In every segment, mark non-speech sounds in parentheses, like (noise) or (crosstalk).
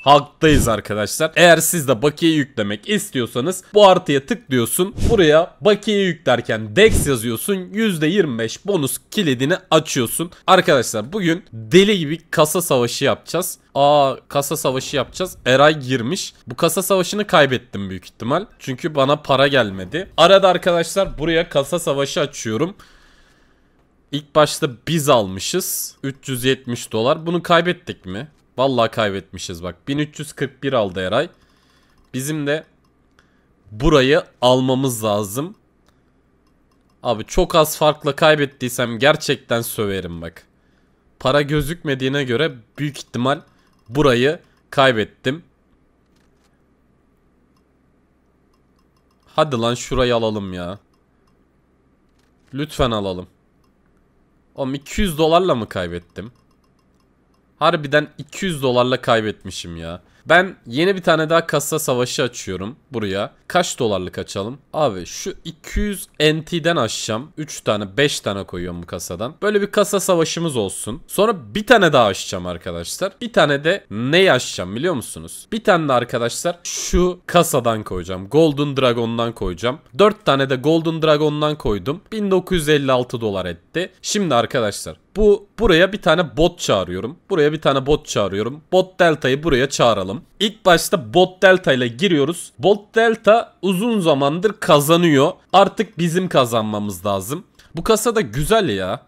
Halktayız arkadaşlar. Eğer siz de bakiye yüklemek istiyorsanız bu artıya tıklıyorsun. Buraya bakiye yüklerken dex yazıyorsun. %25 bonus kilidini açıyorsun. Arkadaşlar bugün deli gibi kasa savaşı yapacağız. Aa kasa savaşı yapacağız. Eray girmiş. Bu kasa savaşını kaybettim büyük ihtimal. Çünkü bana para gelmedi. Arada arkadaşlar buraya kasa savaşı açıyorum. İlk başta biz almışız. 370 dolar. Bunu kaybettik mi? Vallahi kaybetmişiz bak. 1341 aldı Eray. Bizim de burayı almamız lazım. Abi çok az farkla kaybettiysem gerçekten söverim bak. Para gözükmediğine göre büyük ihtimal burayı kaybettim. Hadi lan şurayı alalım ya. Lütfen alalım. Oğlum 200 dolarla mı kaybettim? Harbiden 200 dolarla kaybetmişim ya. Ben yeni bir tane daha kasa savaşı açıyorum buraya. Kaç dolarlık açalım? Abi şu 200 NT'den açacağım. 3 tane 5 tane koyuyorum bu kasadan. Böyle bir kasa savaşımız olsun. Sonra bir tane daha açacağım arkadaşlar. Bir tane de ne açacağım biliyor musunuz? Bir tane de arkadaşlar şu kasadan koyacağım. Golden Dragon'dan koyacağım. 4 tane de Golden Dragon'dan koydum. 1956 dolar etti. Şimdi arkadaşlar bu buraya bir tane bot çağırıyorum. Buraya bir tane bot çağırıyorum. Bot delta'yı buraya çağıralım. İlk başta bot delta ile giriyoruz. Bot delta uzun zamandır kazanıyor. Artık bizim kazanmamız lazım. Bu kasa da güzel ya.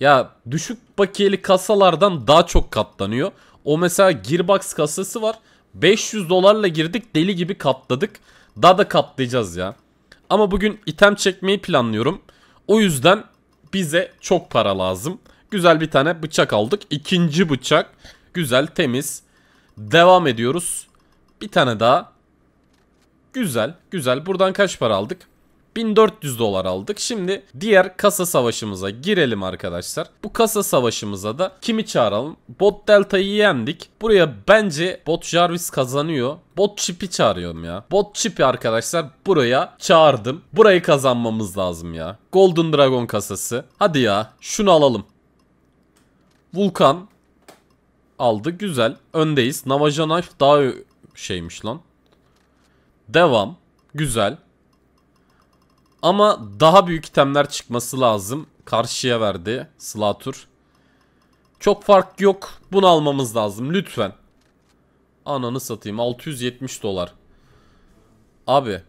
Ya düşük bakiyeli kasalardan daha çok katlanıyor. O mesela Gearbox kasası var. 500 dolarla girdik deli gibi katladık. Daha da katlayacağız ya. Ama bugün item çekmeyi planlıyorum. O yüzden bize çok para lazım. Güzel bir tane bıçak aldık. İkinci bıçak. Güzel temiz. Devam ediyoruz. Bir tane daha. Güzel güzel. Buradan kaç para aldık? 1400 dolar aldık. Şimdi diğer kasa savaşımıza girelim arkadaşlar. Bu kasa savaşımıza da kimi çağıralım? Bot Delta'yı yendik. Buraya bence Bot Jarvis kazanıyor. Bot Chip'i çağırıyorum ya. Bot Chip'i arkadaşlar buraya çağırdım. Burayı kazanmamız lazım ya. Golden Dragon kasası. Hadi ya şunu alalım. Vulkan aldı. Güzel. Öndeyiz. Navaja daha şeymiş lan. Devam. Güzel. Ama daha büyük itemler çıkması lazım. Karşıya verdi Slatur. Çok fark yok. Bunu almamız lazım lütfen. Ananı satayım 670 dolar. Abi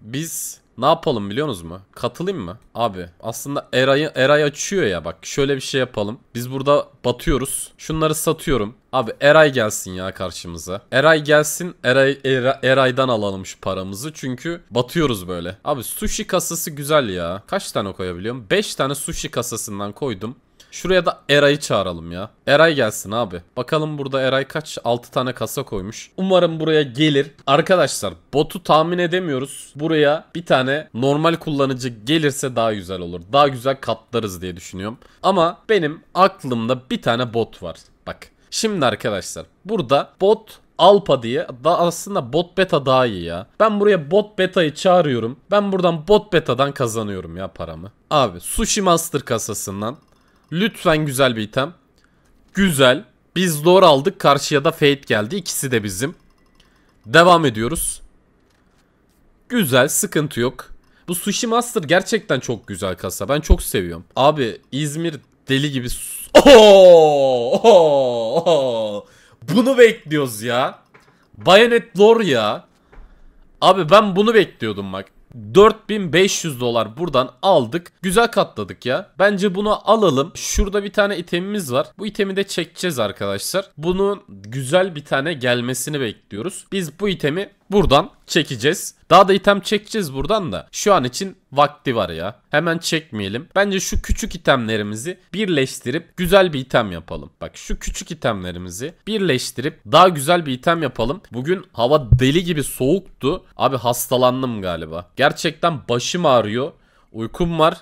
biz ne yapalım biliyorsunuz mu? Katılayım mı? Abi aslında Eray'ı Eray açıyor ya bak şöyle bir şey yapalım. Biz burada batıyoruz. Şunları satıyorum. Abi Eray gelsin ya karşımıza. Eray gelsin. Eray, Eray Eray'dan alalım şu paramızı. Çünkü batıyoruz böyle. Abi sushi kasası güzel ya. Kaç tane koyabiliyorum? 5 tane sushi kasasından koydum. Şuraya da Eray'ı çağıralım ya. Eray gelsin abi. Bakalım burada Eray kaç? 6 tane kasa koymuş. Umarım buraya gelir. Arkadaşlar botu tahmin edemiyoruz. Buraya bir tane normal kullanıcı gelirse daha güzel olur. Daha güzel katlarız diye düşünüyorum. Ama benim aklımda bir tane bot var. Bak. Şimdi arkadaşlar burada bot Alpa diye. Da aslında bot beta daha iyi ya. Ben buraya bot beta'yı çağırıyorum. Ben buradan bot beta'dan kazanıyorum ya paramı. Abi Sushi Master kasasından Lütfen güzel bir item. Güzel. Biz lore aldık. Karşıya da fate geldi. İkisi de bizim. Devam ediyoruz. Güzel. Sıkıntı yok. Bu Sushi Master gerçekten çok güzel kasa. Ben çok seviyorum. Abi İzmir deli gibi... Oh. Oho! Bunu bekliyoruz ya. Bayonet lore ya. Abi ben bunu bekliyordum bak. 4500 dolar buradan aldık. Güzel katladık ya. Bence bunu alalım. Şurada bir tane itemimiz var. Bu itemi de çekeceğiz arkadaşlar. Bunun güzel bir tane gelmesini bekliyoruz. Biz bu itemi Buradan çekeceğiz. Daha da item çekeceğiz buradan da. Şu an için vakti var ya. Hemen çekmeyelim. Bence şu küçük itemlerimizi birleştirip güzel bir item yapalım. Bak şu küçük itemlerimizi birleştirip daha güzel bir item yapalım. Bugün hava deli gibi soğuktu. Abi hastalandım galiba. Gerçekten başım ağrıyor. Uykum var.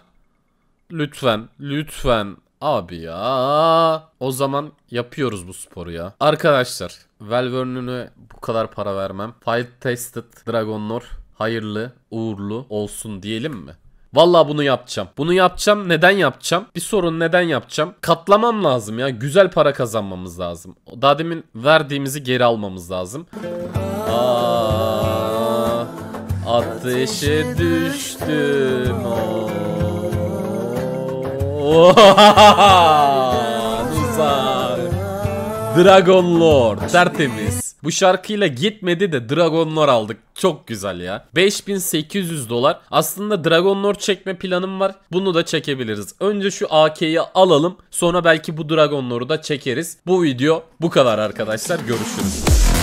Lütfen, lütfen Abi ya. O zaman yapıyoruz bu sporu ya. Arkadaşlar Valvern'üne bu kadar para vermem. Fight Tested Dragonlord hayırlı uğurlu olsun diyelim mi? Valla bunu yapacağım. Bunu yapacağım. Neden yapacağım? Bir sorun neden yapacağım? Katlamam lazım ya. Güzel para kazanmamız lazım. Daha demin verdiğimizi geri almamız lazım. Aa, ateşe düştüm. Oh. Oha! (laughs) Güzel. Dragon Lord tertemiz. Bu şarkıyla gitmedi de Dragon Lord aldık. Çok güzel ya. 5800 dolar. Aslında Dragon Lord çekme planım var. Bunu da çekebiliriz. Önce şu AK'yi alalım. Sonra belki bu Dragon Lord'u da çekeriz. Bu video bu kadar arkadaşlar. Görüşürüz.